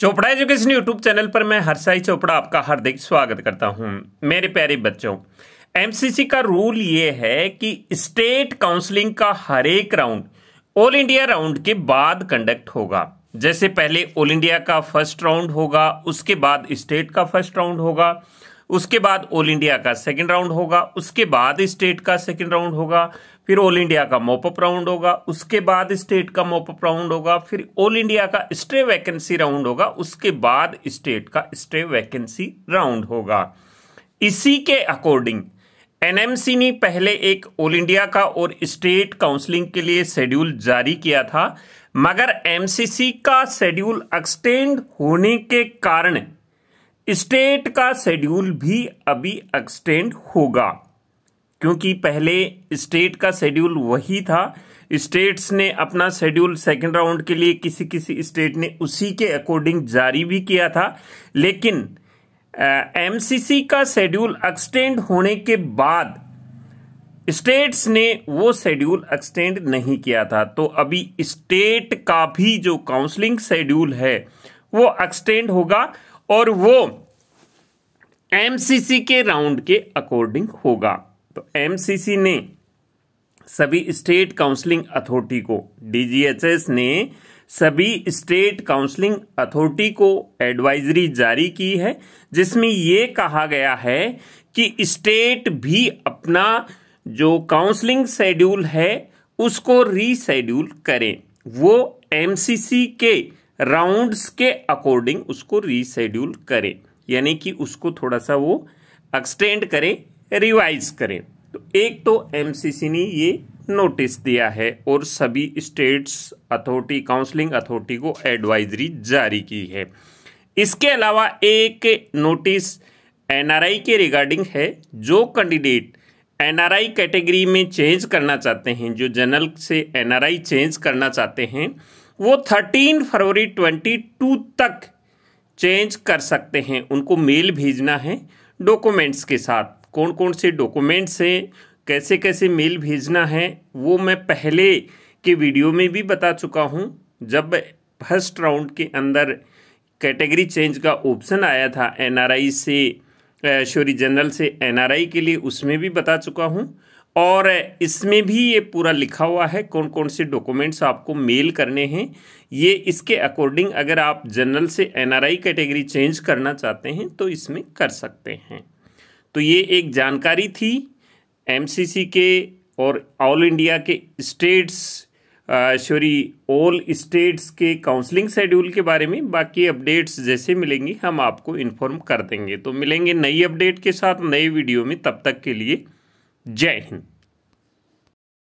Chopra education YouTube channel पर मैं हरसाई चोपड़ा आपका हार्दिक स्वागत करता हूं मेरे प्यारे बच्चों एमसीसी का रूल ये है कि स्टेट काउंसलिंग का हर एक राउंड ऑल इंडिया राउंड के बाद कंडक्ट होगा जैसे पहले ऑल इंडिया का फर्स्ट राउंड होगा उसके बाद स्टेट का फर्स्ट राउंड होगा उसके बाद ऑल इंडिया का सेकेंड राउंड होगा उसके बाद स्टेट का सेकेंड राउंड होगा फिर ऑल इंडिया का मोपअप राउंड होगा उसके बाद स्टेट का मोपअप राउंड होगा फिर ऑल इंडिया का स्ट्रे वैकेंसी राउंड होगा उसके बाद स्टेट का स्ट्रे वैकेंसी राउंड होगा इसी के अकॉर्डिंग एनएमसी ने पहले एक ऑल इंडिया का और स्टेट काउंसलिंग के लिए शेड्यूल जारी किया था मगर एमसीसी का शेड्यूल एक्सटेंड होने के कारण स्टेट का शेड्यूल भी अभी एक्सटेंड होगा क्योंकि पहले स्टेट का शेड्यूल वही था स्टेट्स ने अपना शेड्यूल सेकंड राउंड के लिए किसी किसी स्टेट ने उसी के अकॉर्डिंग जारी भी किया था लेकिन एमसीसी का शेड्यूल एक्सटेंड होने के बाद स्टेट्स ने वो शेड्यूल एक्सटेंड नहीं किया था तो अभी स्टेट का भी जो काउंसलिंग शेड्यूल है वो एक्सटेंड होगा और वो एमसीसी के राउंड के अकॉर्डिंग होगा तो एमसीसी ने सभी स्टेट काउंसलिंग अथॉरिटी को डीजीएचएस ने सभी स्टेट काउंसलिंग अथॉरिटी को एडवाइजरी जारी की है जिसमें ये कहा गया है कि स्टेट भी अपना जो काउंसलिंग शेड्यूल है उसको रीशेड्यूल करें वो एमसीसी के राउंड्स के अकॉर्डिंग उसको रीशेड्यूल करें यानी कि उसको थोड़ा सा वो एक्सटेंड करें रिवाइज करें तो एक तो एमसीसी ने ये नोटिस दिया है और सभी स्टेट्स अथॉरिटी काउंसलिंग अथॉरिटी को एडवाइजरी जारी की है इसके अलावा एक नोटिस एनआरआई के रिगार्डिंग है जो कैंडिडेट एनआरआई कैटेगरी में चेंज करना चाहते हैं जो जनरल से एनआरआई चेंज करना चाहते हैं वो थर्टीन फरवरी ट्वेंटी टू तक चेंज कर सकते हैं उनको मेल भेजना है डॉक्यूमेंट्स के साथ कौन कौन से डॉक्यूमेंट्स हैं कैसे कैसे मेल भेजना है वो मैं पहले के वीडियो में भी बता चुका हूँ जब फर्स्ट राउंड के अंदर कैटेगरी चेंज का ऑप्शन आया था एनआरआई से सॉरी जनरल से एनआरआई के लिए उसमें भी बता चुका हूँ और इसमें भी ये पूरा लिखा हुआ है कौन कौन से डॉक्यूमेंट्स आपको मेल करने हैं ये इसके अकॉर्डिंग अगर आप जनरल से एनआरआई कैटेगरी चेंज करना चाहते हैं तो इसमें कर सकते हैं तो ये एक जानकारी थी एमसीसी के और ऑल इंडिया के स्टेट्स सॉरी ऑल स्टेट्स के काउंसलिंग शेड्यूल के बारे में बाकी अपडेट्स जैसे मिलेंगी हम आपको इन्फॉर्म कर देंगे तो मिलेंगे नई अपडेट के साथ नए वीडियो में तब तक के लिए Jane.